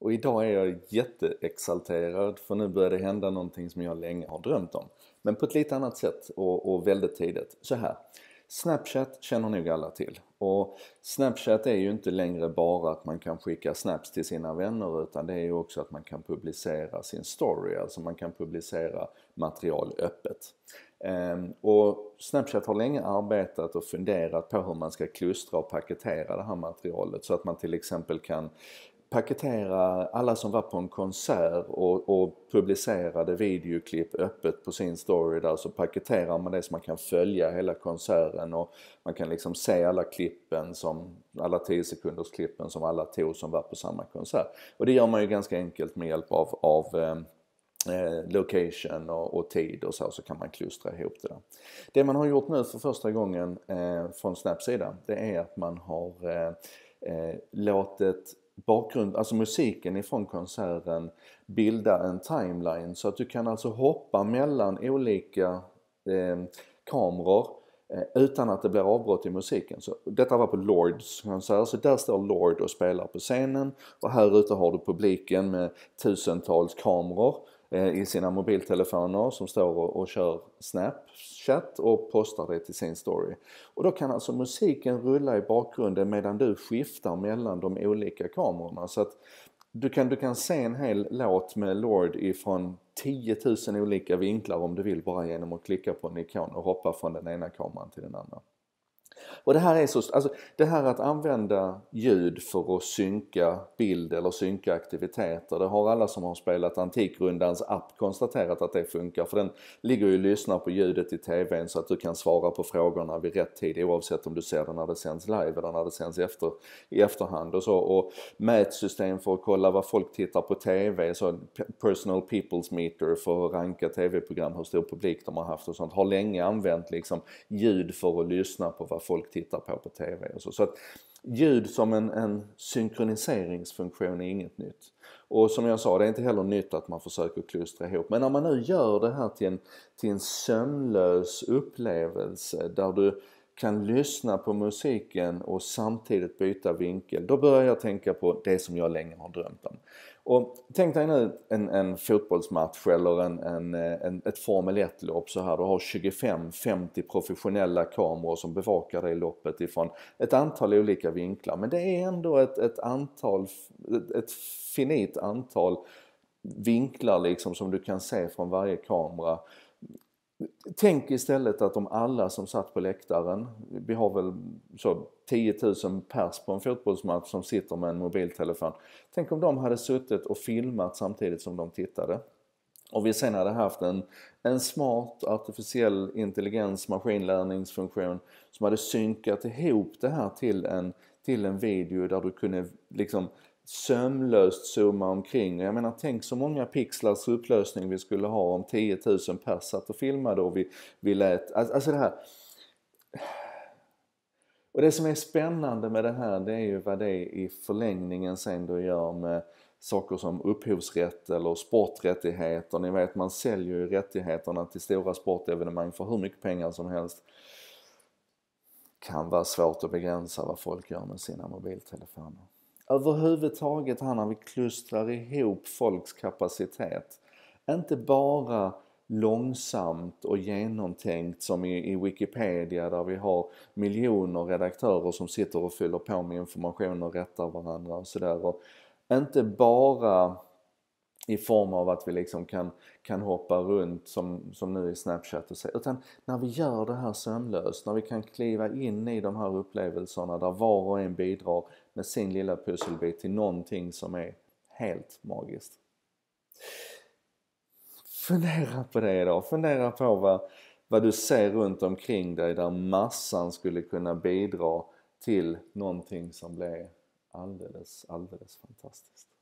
Och idag är jag jätteexalterad för nu börjar det hända någonting som jag länge har drömt om. Men på ett lite annat sätt och, och väldigt tidigt. Så här. Snapchat känner nog alla till. Och Snapchat är ju inte längre bara att man kan skicka snaps till sina vänner utan det är ju också att man kan publicera sin story, alltså man kan publicera material öppet. Ehm, och Snapchat har länge arbetat och funderat på hur man ska klustra och paketera det här materialet så att man till exempel kan paketera alla som var på en konsert och, och publicerade videoklipp öppet på sin story där så paketerar man det så man kan följa hela konserten och man kan liksom se alla klippen som, alla 10 sekunders klippen som alla tog som var på samma konsert. Och det gör man ju ganska enkelt med hjälp av, av eh, eh, location och, och, tid och så, så kan man klustra ihop det där. Det man har gjort nu för första gången eh, från Snaps sida, det är att man har eh, eh låtit bakgrund, alltså musiken ifrån konserten bilda en timeline så att du kan alltså hoppa mellan olika eh, kameror eh, utan att det blir avbrott i musiken. Så, detta var på Lords konsert, så där står Lord och spelar på scenen och här ute har du publiken med tusentals kameror Eh, i sina mobiltelefoner som står och, och kör Snapchat och postar det till sin story. Och då kan alltså musiken rulla i bakgrunden medan du skiftar mellan de olika kamerorna. Så att du kan, du kan se en hel låt med Lord ifrån 10 000 olika vinklar om du vill bara genom att klicka på en ikon och hoppa från den ena kameran till den andra. Och det här är så, alltså det här att använda ljud för att synka bild eller synka aktiviteter. Det har alla som har spelat Antikrundans app konstaterat att det funkar. För den ligger ju och lyssnar på ljudet i TVn så att du kan svara på frågorna vid rätt tid oavsett om du ser det när det sänds live eller när det sänds efter, i efterhand och så. Och mätsystem för att kolla vad folk tittar på TV, så personal people's meter för att ranka TV-program, hur stor publik de har haft och sånt. Har länge använt liksom ljud för att lyssna på vad folk folk tittar på på TV och så. så att ljud som en, en synkroniseringsfunktion är inget nytt. Och som jag sa, det är inte heller nytt att man försöker klustra ihop. Men när man nu gör det här till en, till en sömnlös upplevelse där du kan lyssna på musiken och samtidigt byta vinkel, då börjar jag tänka på det som jag länge har drömt om. Och tänk dig nu en, en fotbollsmatch eller en, en, en ett Formel 1-lopp så här. Du har 25-50 professionella kameror som bevakar det loppet ifrån ett antal olika vinklar. Men det är ändå ett, ett antal, ett, ett finit antal vinklar liksom som du kan se från varje kamera Tänk istället att om alla som satt på läktaren, vi har väl så 10 000 pers på en fotbollsmatch som sitter med en mobiltelefon. Tänk om de hade suttit och filmat samtidigt som de tittade. Och vi sen hade haft en, en smart artificiell intelligens maskinlärningsfunktion som hade synkat ihop det här till en, till en video där du kunde liksom sömlöst zooma omkring. Jag menar tänk så många pixlars upplösning vi skulle ha om 10 000 pers satt och filmade och vi, vi lät... Alltså, alltså det här... Och det som är spännande med det här det är ju vad det i förlängningen sen då gör med saker som upphovsrätt eller sporträttigheter. Ni vet man säljer ju rättigheterna till stora sportevenemang för hur mycket pengar som helst. Kan vara svårt att begränsa vad folk gör med sina mobiltelefoner. Överhuvudtaget här när vi klustrar ihop folks kapacitet. Inte bara långsamt och genomtänkt som i, i, Wikipedia där vi har miljoner redaktörer som sitter och fyller på med information och rättar varandra och sådär. Inte bara i form av att vi liksom kan, kan hoppa runt som, som nu i Snapchat och så. Utan när vi gör det här sömlöst, när vi kan kliva in i de här upplevelserna där var och en bidrar med sin lilla pusselbit till någonting som är helt magiskt. Fundera på det idag. Fundera på vad, vad du ser runt omkring dig där massan skulle kunna bidra till någonting som blir alldeles, alldeles fantastiskt.